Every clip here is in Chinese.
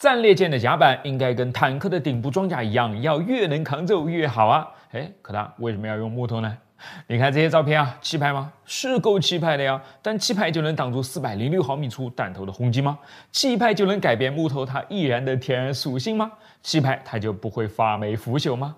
战列舰的甲板应该跟坦克的顶部装甲一样，要越能扛揍越好啊！哎，可它为什么要用木头呢？你看这些照片啊，气派吗？是够气派的呀！但气派就能挡住406毫米粗弹头的轰击吗？气派就能改变木头它易燃的天然属性吗？气派它就不会发霉腐朽吗？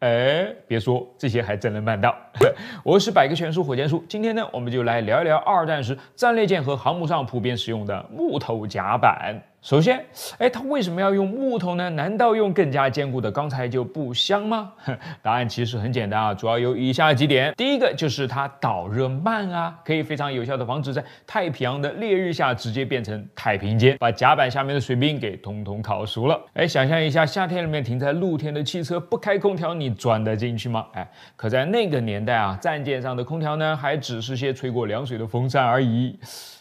哎，别说这些还真能办到。我是百科全书火箭叔，今天呢，我们就来聊一聊二战时战列舰和航母上普遍使用的木头甲板。首先，哎，它为什么要用木头呢？难道用更加坚固的钢材就不香吗？答案其实很简单啊，主要有以下几点。第一个就是它导热慢啊，可以非常有效的防止在太平洋的烈日下直接变成太平间，把甲板下面的水冰给统统烤熟了。哎，想象一下，夏天里面停在露天的汽车不开空调，你钻得进去吗？哎，可在那个年代啊，战舰上的空调呢，还只是些吹过凉水的风扇而已。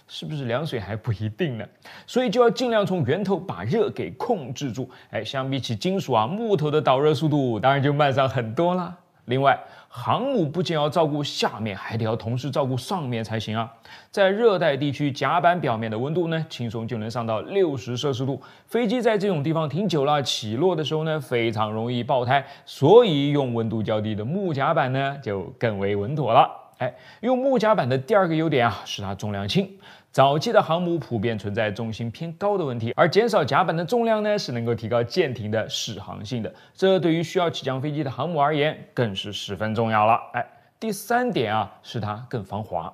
是不是凉水还不一定呢，所以就要尽量从源头把热给控制住。哎，相比起金属啊，木头的导热速度当然就慢上很多啦。另外，航母不仅要照顾下面，还得要同时照顾上面才行啊。在热带地区，甲板表面的温度呢，轻松就能上到六十摄氏度。飞机在这种地方停久了，起落的时候呢，非常容易爆胎，所以用温度较低的木甲板呢，就更为稳妥了。哎，用木甲板的第二个优点啊，是它重量轻。早期的航母普遍存在重心偏高的问题，而减少甲板的重量呢，是能够提高舰艇的适航性的。这对于需要起降飞机的航母而言，更是十分重要了。哎，第三点啊，是它更防滑。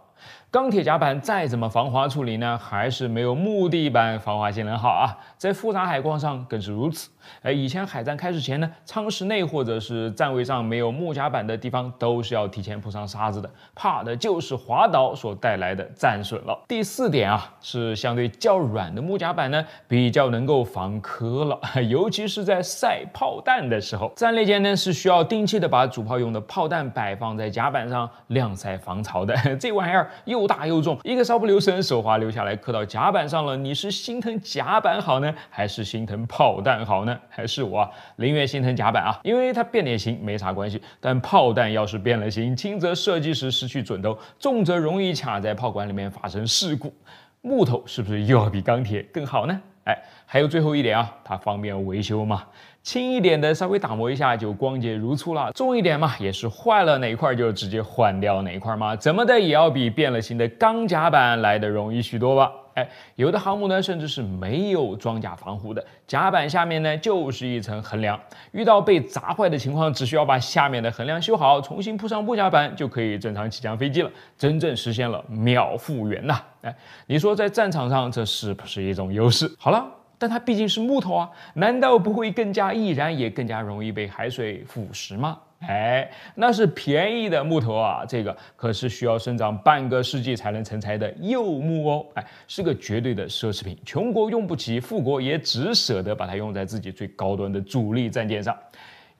钢铁甲板再怎么防滑处理呢，还是没有木地板防滑性能好啊，在复杂海况上更是如此。哎，以前海战开始前呢，舱室内或者是站位上没有木甲板的地方，都是要提前铺上沙子的，怕的就是滑倒所带来的战损了。第四点啊，是相对较软的木甲板呢，比较能够防磕了，尤其是在晒炮弹的时候，战列舰呢是需要定期的把主炮用的炮弹摆放在甲板上晾晒防潮的，这玩意儿。又大又重，一个稍不留神，手滑溜下来，磕到甲板上了。你是心疼甲板好呢，还是心疼炮弹好呢？还是我宁愿心疼甲板啊，因为它变点形没啥关系。但炮弹要是变了形，轻则射击时失去准头，重则容易卡在炮管里面发生事故。木头是不是又要比钢铁更好呢？哎。还有最后一点啊，它方便维修嘛，轻一点的，稍微打磨一下就光洁如初了；重一点嘛，也是坏了哪一块就直接换掉哪一块嘛。怎么的也要比变了形的钢甲板来的容易许多吧？哎，有的航母呢，甚至是没有装甲防护的，甲板下面呢就是一层横梁，遇到被砸坏的情况，只需要把下面的横梁修好，重新铺上木甲板就可以正常起降飞机了，真正实现了秒复原呐！哎，你说在战场上这是不是一种优势？好了。但它毕竟是木头啊，难道不会更加易燃，也更加容易被海水腐蚀吗？哎，那是便宜的木头啊，这个可是需要生长半个世纪才能成材的柚木哦，哎，是个绝对的奢侈品，穷国用不起，富国也只舍得把它用在自己最高端的主力战舰上。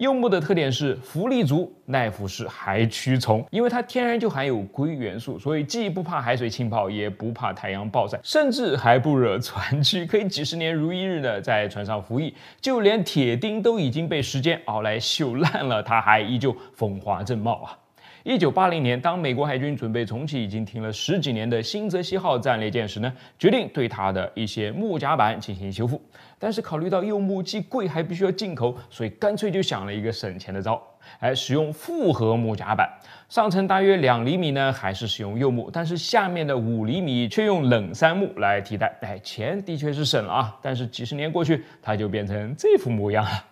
柚木的特点是浮力足、耐腐蚀、还驱虫，因为它天然就含有硅元素，所以既不怕海水浸泡，也不怕太阳暴晒，甚至还不惹船蛆，可以几十年如一日的在船上服役。就连铁钉都已经被时间熬来锈烂了，它还依旧风华正茂啊！一九八零年，当美国海军准备重启已经停了十几年的新泽西号战列舰时呢，决定对它的一些木甲板进行修复。但是考虑到柚木既贵还必须要进口，所以干脆就想了一个省钱的招，哎，使用复合木甲板，上层大约两厘米呢还是使用柚木，但是下面的五厘米却用冷杉木来替代。哎，钱的确是省了啊，但是几十年过去，它就变成这副模样了。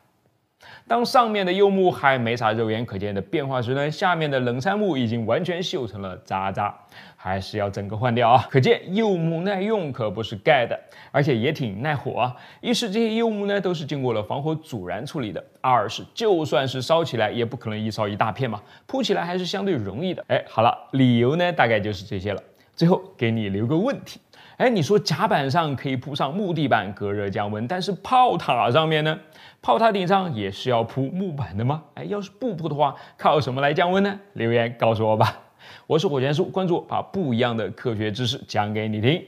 当上面的柚木还没啥肉眼可见的变化时呢，下面的冷杉木已经完全锈成了渣渣，还是要整个换掉啊！可见柚木耐用可不是盖的，而且也挺耐火啊。一是这些柚木呢都是经过了防火阻燃处理的，二是就算是烧起来也不可能一烧一大片嘛，铺起来还是相对容易的。哎，好了，理由呢大概就是这些了。最后给你留个问题。哎，你说甲板上可以铺上木地板，隔热降温，但是炮塔上面呢？炮塔顶上也是要铺木板的吗？哎，要是不铺的话，靠什么来降温呢？留言告诉我吧。我是火拳叔，关注我，把不一样的科学知识讲给你听。